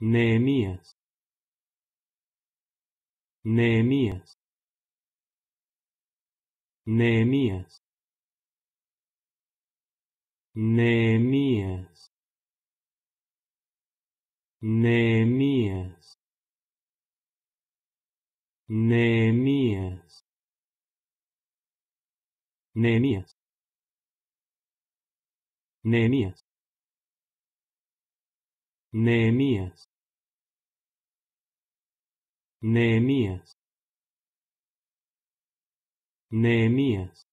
Nehemías Nehemías Nehemías Nehemías Nehemías Nehemías Nehemías Nehemías Neemias Neemias Neemias